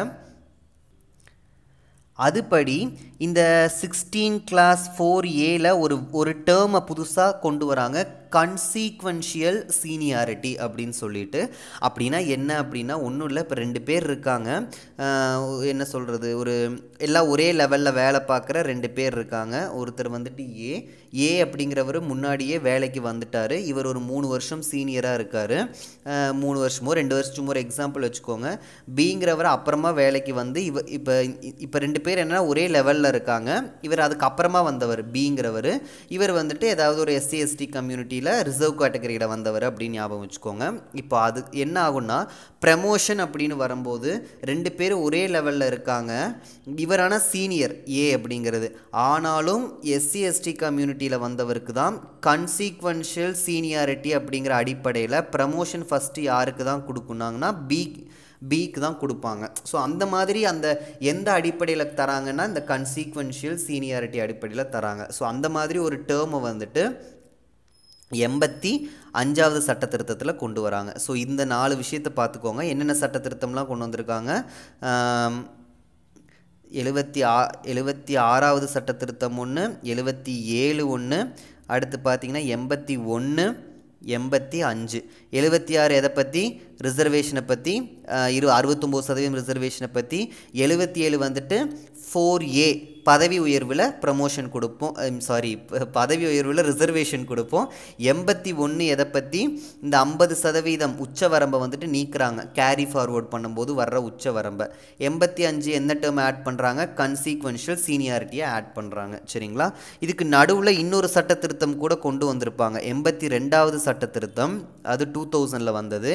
அதுபடி இந்த சிக்ஸ்டீன் கிளாஸ் ஃபோர் ஏல ஒரு ஒரு டேர்மை புதுசாக கொண்டு வராங்க கன்சீக்வன்ஷியல் சீனியாரிட்டி அப்படின்னு சொல்லிட்டு அப்படின்னா என்ன அப்படின்னா ஒன்றும் இல்லை இப்போ ரெண்டு பேர் இருக்காங்க என்ன சொல்கிறது ஒரு எல்லாம் ஒரே லெவலில் வேலை பார்க்குற ரெண்டு பேர் இருக்காங்க ஒருத்தர் வந்துட்டு ஏ ஏ அப்படிங்கிறவர் முன்னாடியே வேலைக்கு வந்துட்டார் இவர் ஒரு மூணு வருஷம் சீனியராக இருக்கார் மூணு வருஷமோ ரெண்டு வருஷமோ ஒரு எக்ஸாம்பிள் வச்சுக்கோங்க பிங்கிறவர் அப்புறமா வேலைக்கு வந்து இவ இப்போ இப்போ ரெண்டு பேர் என்னென்னா ஒரே லெவலில் இருக்காங்க இவர் அதுக்கப்புறமா வந்தவர் பிங்கிறவர் இவர் வந்துட்டு ஏதாவது ஒரு எஸ்சி எஸ்டி கம்யூனிட்டியில் கேட்டகரியில் ரிசர்வ் கேட்டகரியில் வந்தவர் அப்படின்னு ஞாபகம் வச்சுக்கோங்க இப்போ அது என்ன ஆகும்னா ப்ரமோஷன் அப்படின்னு வரும்போது ரெண்டு பேரும் ஒரே லெவலில் இருக்காங்க இவரான சீனியர் ஏ அப்படிங்கிறது ஆனாலும் எஸ்சி எஸ்டி கம்யூனிட்டியில் வந்தவருக்கு தான் கன்சீக்வன்ஷியல் சீனியாரிட்டி அப்படிங்கிற அடிப்படையில் ப்ரமோஷன் ஃபஸ்ட்டு யாருக்கு தான் கொடுக்குனாங்கன்னா பி பிக்கு தான் கொடுப்பாங்க ஸோ அந்த மாதிரி அந்த எந்த அடிப்படையில் தராங்கன்னா இந்த கன்சீக்வன்ஷியல் சீனியாரிட்டி அடிப்படையில் தராங்க ஸோ அந்த மாதிரி ஒரு டேர்மை வந்துட்டு எண்பத்தி அஞ்சாவது சட்ட திருத்தத்தில் கொண்டு வராங்க ஸோ இந்த நாலு விஷயத்தை பார்த்துக்கோங்க என்னென்ன சட்ட திருத்தம்லாம் கொண்டு வந்திருக்காங்க எழுபத்தி ஆ எழுபத்தி ஆறாவது சட்ட திருத்தம் ஒன்று எழுபத்தி ஏழு ஒன்று அடுத்து பார்த்திங்கன்னா எண்பத்தி ஒன்று எண்பத்தி அஞ்சு எழுபத்தி ஆறு எதை பற்றி ரிசர்வேஷனை பற்றி இரு அறுபத்தொம்போது சதவீதம் ரிசர்வேஷனை பற்றி எழுபத்தி ஏழு வந்துட்டு ஃபோர் ஏ பதவி உயர்வில் ப்ரமோஷன் கொடுப்போம் சாரி பதவி உயர்வில் ரிசர்வேஷன் கொடுப்போம் எண்பத்தி ஒன்று எதை பற்றி இந்த ஐம்பது சதவீதம் உச்ச வரம்பை வந்துட்டு நீக்கிறாங்க கேரி ஃபார்வர்ட் பண்ணும்போது வர்ற உச்ச வரம்பை எண்பத்தி அஞ்சு என்ன டேர்ம் ஆட் பண்ணுறாங்க கன்சீக்வன்ஷியல் சீனியாரிட்டியை ஆட் பண்ணுறாங்க சரிங்களா இதுக்கு நடுவில் இன்னொரு சட்ட திருத்தம் கூட கொண்டு வந்திருப்பாங்க எண்பத்தி ரெண்டாவது சட்ட திருத்தம் அது டூ தௌசண்டில் வந்தது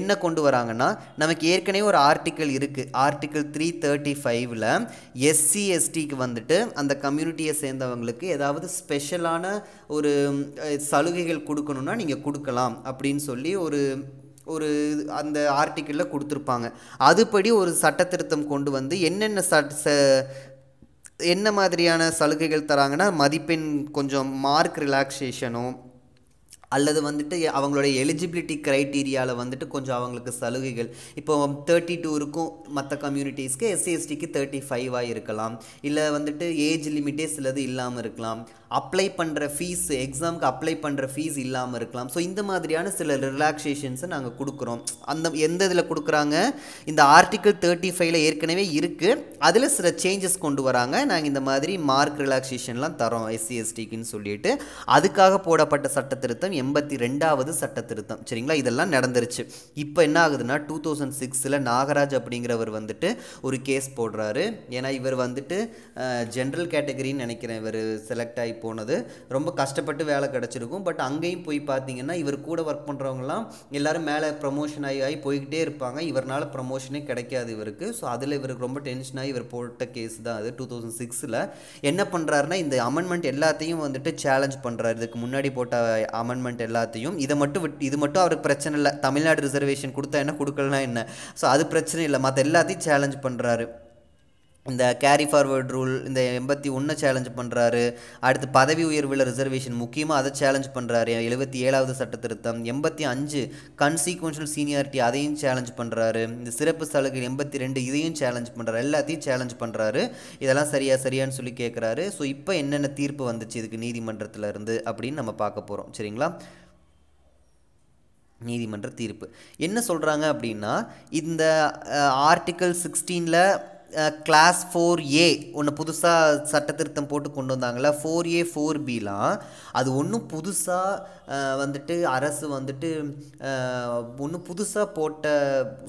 என்ன கொண்டு வராங்கன்னா நமக்கு ஏற்கனவே ஒரு ஆர்டிக்கிள் இருக்குது ஆர்டிக்கிள் த்ரீ தேர்ட்டி ஃபைவ்ல எஸ்சி எஸ்டிக்கு வந்து வந்துட்டு அந்த கம்யூனிட்டியை சேர்ந்தவங்களுக்கு ஏதாவது ஸ்பெஷலான ஒரு சலுகைகள் கொடுக்கணுன்னா நீங்கள் கொடுக்கலாம் அப்படின்னு சொல்லி ஒரு ஒரு அந்த ஆர்டிக்கிளில் கொடுத்துருப்பாங்க அதுபடி ஒரு சட்டத்திருத்தம் கொண்டு வந்து என்னென்ன ச என்ன மாதிரியான சலுகைகள் தராங்கன்னா மதிப்பெண் கொஞ்சம் மார்க் ரிலாக்ஸேஷனும் அல்லது வந்துட்டு அவங்களுடைய எலிஜிபிலிட்டி க்ரைட்டீரியாவில் வந்துட்டு கொஞ்சம் அவங்களுக்கு சலுகைகள் இப்போ தேர்ட்டி டூ இருக்கும் மற்ற கம்யூனிட்டிஸ்க்கு எஸ்டிக்கு தேர்ட்டி ஃபைவாக இருக்கலாம் இல்லை வந்துட்டு ஏஜ் லிமிட்டே சிலது இல்லாமல் இருக்கலாம் அப்ளை பண்ணுற ஃபீஸ் எக்ஸாமுக்கு அப்ளை பண்ணுற ஃபீஸ் இல்லாமல் இருக்கலாம் ஸோ இந்த மாதிரியான சில ரிலாக்ஸேஷன்ஸை நாங்கள் கொடுக்குறோம் அந்த எந்த இதில் கொடுக்குறாங்க இந்த ஆர்டிக்கிள் தேர்ட்டி ஃபைவ்ல ஏற்கனவே இருக்குது அதில் சில சேஞ்சஸ் கொண்டு வராங்க நாங்கள் இந்த மாதிரி மார்க் ரிலாக்ஸேஷன்லாம் தரோம் எஸ்சிஎஸ்டிக்குன்னு சொல்லிட்டு அதுக்காக போடப்பட்ட சட்ட திருத்தம் எண்பத்தி ரெண்டாவது சட்ட திருத்தம் சரிங்களா இதெல்லாம் நடந்துருச்சு இப்போ என்ன ஆகுதுன்னா டூ தௌசண்ட் சிக்ஸில் நாகராஜ் அப்படிங்கிறவர் வந்துட்டு ஒரு கேஸ் போடுறாரு ஏன்னா இவர் வந்துட்டு ஜென்ரல் கேட்டகரின்னு நினைக்கிறேன் இவர் செலக்ட் ஆகி போனது ரொம்ப கஷ்டப்பட்டு வேலை கிடச்சிருக்கும் பட் அங்கேயும் போய் பார்த்தீங்கன்னா இவர் கூட ஒர்க் பண்ணுறவங்கலாம் எல்லோரும் மேலே ப்ரமோஷன் ஆகி ஆகி போய்கிட்டே இருப்பாங்க இவரால் ப்ரமோஷனே கிடைக்காது இவருக்கு ஸோ அதில் இவருக்கு ரொம்ப டென்ஷன் ஆகி இவர் போட்ட கேஸ் தான் அது டூ தௌசண்ட் சிக்ஸில் என்ன பண்ணுறாருன்னா இந்த அமெண்ட்மெண்ட் எல்லாத்தையும் வந்துட்டு சேலஞ்ச் பண்ணுறாரு இதுக்கு முன்னாடி போட்ட அமெண்ட்மெண்ட் எல்லாத்தையும் இதை மட்டும் விட்டு இது மட்டும் அவருக்கு பிரச்சனை இல்லை தமிழ்நாடு ரிசர்வேஷன் கொடுத்தா என்ன கொடுக்கலனா என்ன ஸோ அது பிரச்சனை இல்லை மற்ற எல்லாத்தையும் சேலஞ்ச் பண்ணுறாரு இந்த கேரி ஃபார்வர்ட் ரூல் இந்த எண்பத்தி ஒன்று சேலஞ்ச் பண்ணுறாரு அடுத்து பதவி உயர்வில் ரிசர்வேஷன் முக்கியமாக அதை சேலஞ்ச் பண்ணுறாரு எழுபத்தி ஏழாவது சட்ட திருத்தம் எண்பத்தி அஞ்சு கன்சீக்வன்ஷியல் சீனியாரிட்டி அதையும் சேலஞ்ச் பண்ணுறாரு இந்த சிறப்பு சலுகை எண்பத்தி ரெண்டு இதையும் சேலஞ்ச் பண்ணுறாரு எல்லாத்தையும் சேலஞ்ச் பண்ணுறாரு இதெல்லாம் சரியா சரியான்னு சொல்லி கேட்குறாரு ஸோ இப்போ என்னென்ன தீர்ப்பு வந்துச்சு இதுக்கு நீதிமன்றத்தில் இருந்து அப்படின்னு நம்ம பார்க்க போகிறோம் சரிங்களா நீதிமன்ற தீர்ப்பு என்ன சொல்கிறாங்க அப்படின்னா இந்த ஆர்டிக்கல் சிக்ஸ்டீனில் கிளாஸ் ஃபோர் ஏ ஒன்று புதுசாக சட்டத்திருத்தம் போட்டு கொண்டு வந்தாங்களே ஃபோர் ஏ ஃபோர் பிலாம் அது ஒன்றும் புதுசாக வந்துட்டு அரசு வந்துட்டு ஒன்றும் புதுசாக போட்ட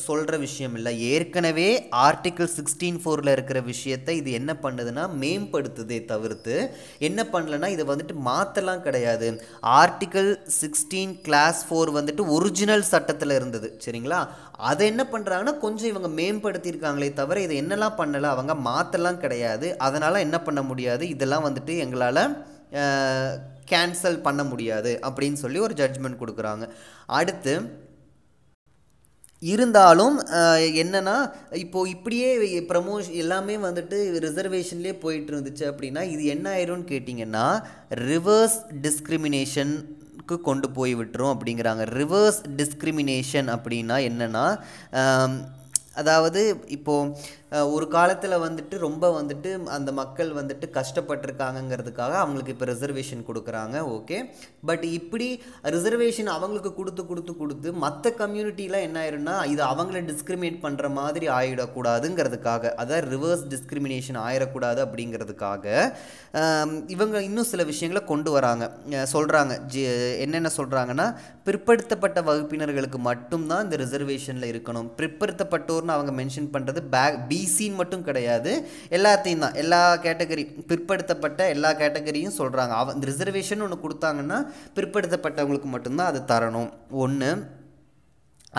சொல்கிற விஷயம் இல்லை ஏற்கனவே ஆர்டிக்கிள் சிக்ஸ்டீன் ஃபோரில் இருக்கிற விஷயத்தை இது என்ன பண்ணுதுன்னா மேம்படுத்துதே தவிர்த்து என்ன பண்ணலன்னா இதை வந்துட்டு மாற்றலாம் கிடையாது ஆர்டிக்கிள் சிக்ஸ்டீன் கிளாஸ் ஃபோர் வந்துட்டு ஒரிஜினல் சட்டத்தில் இருந்தது சரிங்களா அதை என்ன பண்ணுறாங்கன்னா கொஞ்சம் இவங்க மேம்படுத்தியிருக்காங்களே தவிர இதை என்னெல்லாம் பண்ணலை அவங்க மாற்றலாம் கிடையாது அதனால் என்ன பண்ண முடியாது இதெல்லாம் வந்துட்டு எங்களால் கேன்சல் பண்ண முடியாது அப்படின்னு சொல்லி ஒரு ஜட்ஜ்மெண்ட் கொடுக்குறாங்க அடுத்து இருந்தாலும் என்னென்னா இப்போது இப்படியே ப்ரமோஷன் எல்லாமே வந்துட்டு ரிசர்வேஷன்லேயே போயிட்டு இருந்துச்சு அப்படின்னா இது என்ன ஆயிரும்னு கேட்டிங்கன்னா ரிவர்ஸ் டிஸ்கிரிமினேஷனுக்கு கொண்டு போய் விட்டுரும் அப்படிங்கிறாங்க ரிவர்ஸ் டிஸ்கிரிமினேஷன் அப்படின்னா என்னென்னா அதாவது இப்போது ஒரு காலத்தில் வந்துட்டு ரொம்ப வந்துட்டு அந்த மக்கள் வந்துட்டு கஷ்டப்பட்டிருக்காங்கங்கிறதுக்காக அவங்களுக்கு இப்போ ரிசர்வேஷன் கொடுக்குறாங்க ஓகே பட் இப்படி ரிசர்வேஷன் அவங்களுக்கு கொடுத்து கொடுத்து கொடுத்து மற்ற கம்யூனிட்டிலாம் என்ன ஆயிரும்னா இது அவங்கள டிஸ்கிரிமினேட் பண்ணுற மாதிரி ஆகிடக்கூடாதுங்கிறதுக்காக அதாவது ரிவர்ஸ் டிஸ்கிரிமினேஷன் ஆயிடக்கூடாது அப்படிங்கிறதுக்காக இவங்க இன்னும் சில விஷயங்களை கொண்டு வராங்க சொல்கிறாங்க ஜி என்னென்ன சொல்கிறாங்கன்னா பிற்படுத்தப்பட்ட வகுப்பினர்களுக்கு மட்டும்தான் இந்த ரிசர்வேஷனில் இருக்கணும் பிற்படுத்தப்பட்டோர்னு அவங்க மென்ஷன் பண்ணுறது பே பி பிசின்னு மட்டும் கிடையாது எல்லாத்தையும் தான் எல்லா கேட்டகரி பிற்படுத்தப்பட்ட எல்லா கேட்டகரியும் சொல்கிறாங்க அவ இந்த ரிசர்வேஷன் ஒன்று கொடுத்தாங்கன்னா பிற்படுத்தப்பட்டவங்களுக்கு மட்டும்தான் அது தரணும் ஒன்று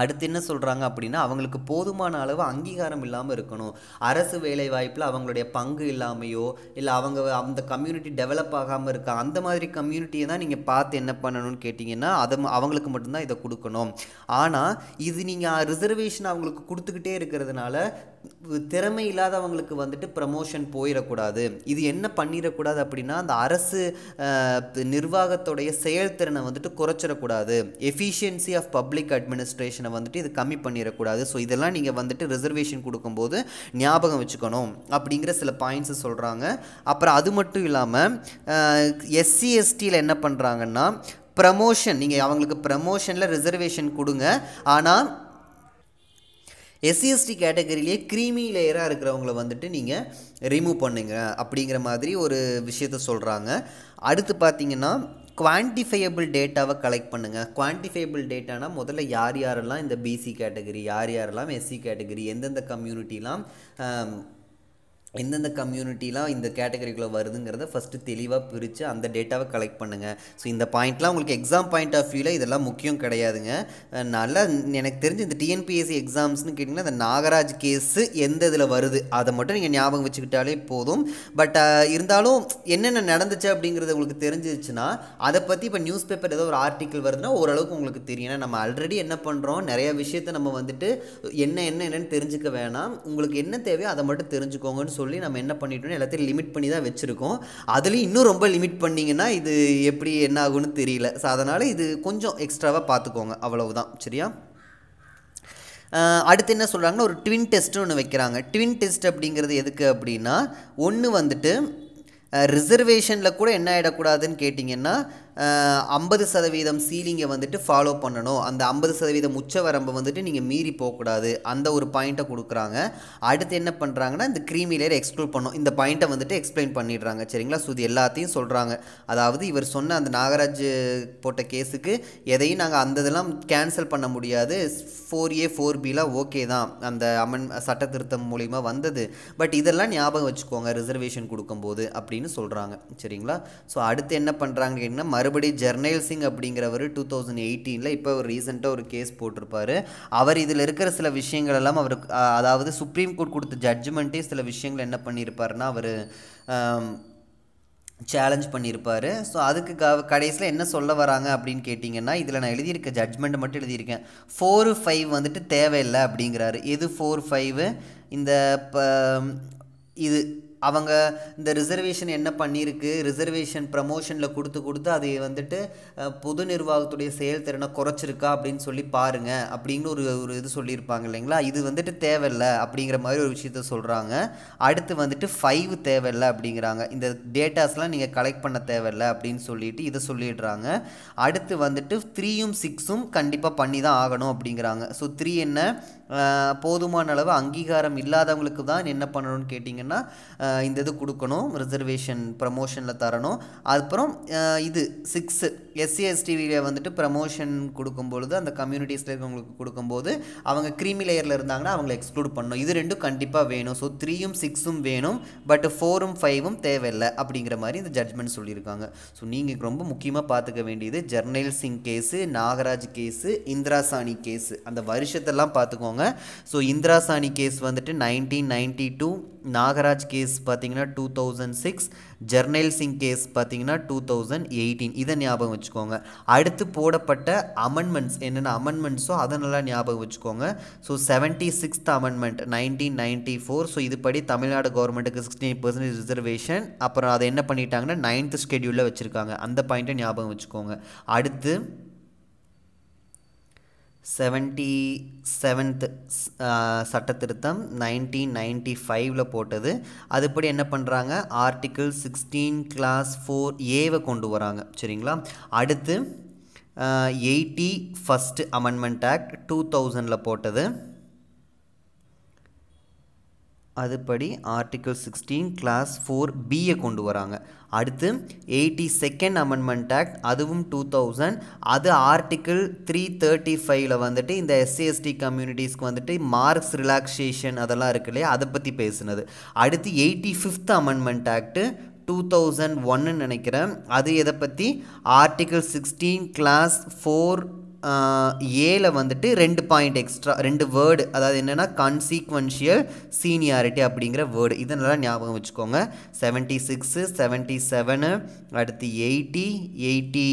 அடுத்து என்ன சொல்கிறாங்க அப்படின்னா அவங்களுக்கு போதுமான அளவு அங்கீகாரம் இல்லாமல் இருக்கணும் அரசு வேலை வாய்ப்பில் அவங்களுடைய பங்கு இல்லாமையோ இல்லை அவங்க அந்த கம்யூனிட்டி டெவலப் ஆகாமல் இருக்கா அந்த மாதிரி கம்யூனிட்டியை தான் நீங்கள் பார்த்து என்ன பண்ணணும்னு கேட்டிங்கன்னா அதை அவங்களுக்கு மட்டும்தான் இதை கொடுக்கணும் ஆனால் இது நீங்கள் ரிசர்வேஷன் அவங்களுக்கு கொடுத்துக்கிட்டே இருக்கிறதுனால திறமை இல்லாதவங்களுக்கு வந்துட்டு ப்ரமோஷன் போயிடக்கூடாது இது என்ன பண்ணிடக்கூடாது அப்படின்னா அந்த அரசு நிர்வாகத்துடைய செயல்திறனை வந்துட்டு குறைச்சிடக்கூடாது எஃபிஷியன்சி ஆஃப் பப்ளிக் அட்மினிஸ்ட்ரேஷனை வந்துட்டு இது கம்மி பண்ணிடக்கூடாது ஸோ இதெல்லாம் நீங்கள் வந்துட்டு ரிசர்வேஷன் கொடுக்கும்போது ஞாபகம் வச்சுக்கணும் அப்படிங்கிற சில பாயிண்ட்ஸை சொல்கிறாங்க அப்புறம் அது மட்டும் இல்லாமல் எஸ்சி எஸ்டியில் என்ன பண்ணுறாங்கன்னா ப்ரமோஷன் நீங்கள் அவங்களுக்கு ப்ரமோஷனில் ரிசர்வேஷன் கொடுங்க ஆனால் எஸ்சிஎஸ்டி கேட்டகரியிலே க்ரீமி லேயராக இருக்கிறவங்கள வந்துட்டு நீங்கள் ரிமூவ் பண்ணுங்க அப்படிங்கிற மாதிரி ஒரு விஷயத்த சொல்கிறாங்க அடுத்து பார்த்தீங்கன்னா குவான்டிஃபையபிள் டேட்டாவை கலெக்ட் பண்ணுங்கள் குவான்டிஃபையபிள் டேட்டானா முதல்ல யார் யாரெல்லாம் இந்த பிசி கேட்டகரி யார் யாரெல்லாம் எஸ்சி கேட்டகரி e எந்தெந்த கம்யூனிட்டிலாம் எந்தெந்த கம்யூனிட்டிலாம் இந்த கேட்டகரிக்குள்ளே வருதுங்கிறத ஃபஸ்ட்டு தெளிவாக பிரித்து அந்த டேட்டாவை கலெக்ட் பண்ணுங்கள் ஸோ இந்த பாயிண்ட்லாம் உங்களுக்கு எக்ஸாம் பாயிண்ட் ஆஃப் வியூவில் இதெல்லாம் முக்கியம் கிடையாதுங்க நல்லா எனக்கு தெரிஞ்சு இந்த டிஎன்பிஎஸ்சி எக்ஸாம்ஸ்னு கேட்டிங்கன்னா இந்த நாகராஜ் கேஸு எந்த இதில் வருது அதை மட்டும் நீங்கள் ஞாபகம் வச்சுக்கிட்டாலே போதும் பட் இருந்தாலும் என்னென்ன நடந்துச்சு அப்படிங்கிறது உங்களுக்கு தெரிஞ்சிருச்சுன்னா அதை பற்றி இப்போ நியூஸ் பேப்பர் ஏதோ ஒரு ஆர்டிக்கல் வருதுன்னா ஓரளவுக்கு உங்களுக்கு தெரியும் நம்ம ஆல்ரெடி என்ன பண்ணுறோம் நிறைய விஷயத்தை நம்ம வந்துட்டு என்ன என்ன என்னன்னு தெரிஞ்சுக்க வேணாம் உங்களுக்கு என்ன தேவையோ அதை மட்டும் தெரிஞ்சுக்கோங்கன்னு சொல்லி சொல்லி நம்ம என்ன பண்ணிட்டோம்னா எல்லாத்தையும் லிமிட் பண்ணி தான் வச்சுருக்கோம் அதுலேயும் இன்னும் ரொம்ப லிமிட் பண்ணிங்கன்னா இது எப்படி என்ன ஆகும்னு தெரியல ஸோ அதனால் இது கொஞ்சம் எக்ஸ்ட்ராவாக பார்த்துக்கோங்க அவ்வளவுதான் சரியா அடுத்து என்ன சொல்கிறாங்கன்னா ஒரு ட்வின் டெஸ்ட்னு ஒன்று வைக்கிறாங்க ட்வின் டெஸ்ட் அப்படிங்கிறது எதுக்கு அப்படின்னா ஒன்று வந்துட்டு ரிசர்வேஷனில் கூட என்ன ஆகிடக்கூடாதுன்னு கேட்டிங்கன்னா ஐம்பது சதவீதம் சீலிங்கை வந்துட்டு ஃபாலோ பண்ணணும் அந்த ஐம்பது சதவீதம் உச்ச வரம்பு வந்துட்டு நீங்கள் மீறி போகக்கூடாது அந்த ஒரு பாயிண்ட்டை கொடுக்குறாங்க அடுத்து என்ன பண்ணுறாங்கன்னா இந்த க்ரீமி லேயர் எக்ஸ்ப்ளோர் பண்ணும் இந்த பாயிண்ட்டை வந்துட்டு எக்ஸ்பிளைன் பண்ணிடுறாங்க சரிங்களா ஸோ இது எல்லாத்தையும் சொல்கிறாங்க அதாவது இவர் சொன்ன அந்த நாகராஜ் போட்ட கேஸுக்கு எதையும் நாங்கள் அந்த இதெல்லாம் கேன்சல் பண்ண முடியாது ஃபோர் ஏ ஃபோர் பிலாம் ஓகே தான் அந்த அமன் சட்ட திருத்தம் மூலிமா வந்தது பட் இதெல்லாம் ஞாபகம் வச்சுக்கோங்க ரிசர்வேஷன் கொடுக்கும்போது அப்படின்னு சொல்கிறாங்க சரிங்களா ஸோ அடுத்து என்ன பண்ணுறாங்க கேட்டிங்கன்னா மறுபடி ஜெர்னைல் சிங் அப்படிங்கிறவர் டூ தௌசண்ட் எயிட்டீனில் இப்போ ஒரு ரீசெண்டாக ஒரு கேஸ் போட்டிருப்பார் அவர் இதில் இருக்கிற சில விஷயங்கள் எல்லாம் அவர் அதாவது சுப்ரீம் கோர்ட் கொடுத்த ஜட்ஜ்மெண்ட்டே சில விஷயங்கள் என்ன பண்ணியிருப்பாருன்னா அவர் சேலஞ்ச் பண்ணியிருப்பார் ஸோ அதுக்கு க கடைசியில் என்ன சொல்ல வராங்க அப்படின்னு கேட்டிங்கன்னா இதில் நான் எழுதியிருக்க ஜட்ஜ்மெண்ட்டை மட்டும் எழுதியிருக்கேன் ஃபோர் ஃபைவ் வந்துட்டு தேவையில்லை அப்படிங்கிறாரு எது ஃபோர் ஃபைவு இந்த இது அவங்க இந்த ரிசர்வேஷன் என்ன பண்ணியிருக்கு ரிசர்வேஷன் ப்ரமோஷனில் கொடுத்து கொடுத்து அதை வந்துட்டு பொது நிர்வாகத்துடைய செயல்திறனை குறைச்சிருக்கா அப்படின்னு சொல்லி பாருங்கள் அப்படிங்கிற ஒரு ஒரு இது சொல்லியிருப்பாங்க இல்லைங்களா இது வந்துட்டு தேவையில்லை அப்படிங்கிற மாதிரி ஒரு விஷயத்த சொல்கிறாங்க அடுத்து வந்துட்டு ஃபைவ் தேவையில்லை அப்படிங்கிறாங்க இந்த டேட்டாஸ்லாம் நீங்கள் கலெக்ட் பண்ண தேவையில்லை அப்படின்னு சொல்லிட்டு இதை சொல்லிடுறாங்க அடுத்து வந்துட்டு த்ரீயும் சிக்ஸும் கண்டிப்பாக பண்ணி தான் ஆகணும் அப்படிங்கிறாங்க ஸோ த்ரீ என்ன போதுமான அளவு அங்கீகாரம் இல்லாதவங்களுக்கு தான் என்ன பண்ணணும்னு கேட்டிங்கன்னா இந்த இது கொடுக்கணும் ரிசர்வேஷன் ப்ரமோஷனில் தரணும் அதுக்கப்புறம் இது சிக்ஸு எஸ்சி எஸ்டிவியில் வந்துட்டு ப்ரமோஷன் கொடுக்கும்பொழுது அந்த கம்யூனிட்டிஸில் இருக்கவங்களுக்கு கொடுக்கும்போது அவங்க க்ரீமி லேயரில் இருந்தாங்கன்னா அவங்கள எக்ஸ்க்ளூட் பண்ணணும் இது ரெண்டும் கண்டிப்பாக வேணும் ஸோ த்ரீயும் சிக்ஸும் வேணும் பட் ஃபோரும் ஃபைவும் தேவையில்லை அப்படிங்கிற மாதிரி இந்த ஜட்மெண்ட் சொல்லியிருக்காங்க ஸோ நீங்கள் ரொம்ப முக்கியமாக பார்த்துக்க வேண்டியது Jarnail Singh case Nagaraj case Indra Sawhney case அந்த வருஷத்தெல்லாம் பார்த்துக்கோங்க பார்த்துக்கோங்க ஸோ இந்திரா சாணி கேஸ் வந்துட்டு nineteen ninety two Nagaraj case பார்த்தீங்கன்னா two thousand six Jarnail Singh case பார்த்தீங்கன்னா டூ தௌசண்ட் எயிட்டீன் இதை ஞாபகம் வச்சுக்கோங்க அடுத்து போடப்பட்ட அமெண்ட்மெண்ட்ஸ் என்னென்ன அமெண்ட்மெண்ட்ஸோ அதை நல்லா ஞாபகம் வச்சுக்கோங்க so seventy sixth amendment nineteen ninety four so இதுபடி தமிழ்நாடு கவர்மெண்ட்டுக்கு சிக்ஸ்டீன் பர்சன்டேஜ் ரிசர்வேஷன் அப்புறம் அதை என்ன பண்ணிட்டாங்கன்னா நைன்த் ஸ்கெடியூலில் வச்சுருக்காங்க அந்த பாயிண்ட்டை ஞாபகம் வச்சுக்கோங்க அடுத்து செவன்ட்டி செவன்த் சட்ட திருத்தம் நைன்டீன் நைன்டி ஃபைவ்ல போட்டது அதுபடி என்ன பண்ணுறாங்க ஆர்டிக்கிள் சிக்ஸ்டீன் கிளாஸ் ஃபோர் ஏவை கொண்டு வராங்க சரிங்களா அடுத்து eighty first amendment act two தௌசண்டில் போட்டது அதுபடி ஆர்டிக்கிள் சிக்ஸ்டீன் கிளாஸ் ஃபோர் பியை கொண்டு வராங்க அடுத்து எயிட்டி செகண்ட் அமெண்ட்மெண்ட் ஆக்ட் அதுவும் டூ தௌசண்ட் அது ஆர்டிக்கிள் த்ரீ தேர்ட்டி ஃபைவ்ல வந்துட்டு இந்த எஸ்சிஎஸ்டி கம்யூனிட்டிஸ்க்கு வந்துட்டு மார்க்ஸ் ரிலாக்ஸேஷன் அதெல்லாம் இருக்கு இல்லையா அதை பற்றி பேசுனது அடுத்து eighty fifth amendment act two thousand ஒன்னு நினைக்கிறேன் அது எதை பற்றி ஆர்டிக்கிள் சிக்ஸ்டீன் கிளாஸ் ஃபோர் ஏல வந்துட்டு ரெண்டு பாயிண்ட் எக்ஸ்ட்ரா ரெண்டு வேர்டு அதாவது என்னென்னா கன்சீக்வன்ஷியல் சீனியாரிட்டி அப்படிங்கிற வேர்டு இதை நல்லா ஞாபகம் வச்சுக்கோங்க செவன்ட்டி சிக்ஸு செவன்ட்டி செவனு அடுத்து eighty eighty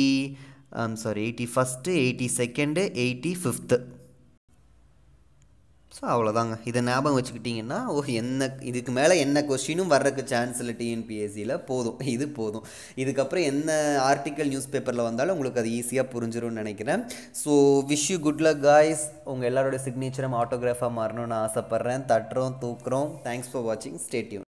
sorry eighty first eighty second eighty fifth so அவ்வளோதாங்க இதை ஞாபகம் வச்சுக்கிட்டிங்கன்னா ஓ என்ன இதுக்கு மேலே என்ன கொஸ்டினும் வர்றதுக்கு சான்ஸ் இல்லை டிஎன்பிஎஸ்சியில் போதும் இது போதும் இதுக்கப்புறம் என்ன ஆர்டிக்கல் நியூஸ் பேப்பரில் வந்தாலும் உங்களுக்கு அது ஈஸியாக புரிஞ்சிடும்னு நினைக்கிறேன் so wish you good luck guys உங்கள் எல்லாரோட சிக்னேச்சரும் ஆட்டோகிராஃபாக மாறணும்னு ஆசைப்பட்றேன் தட்டுறோம் தூக்குறோம் தேங்க்ஸ் ஃபார் வாட்சிங் ஸ்டேட்யூன்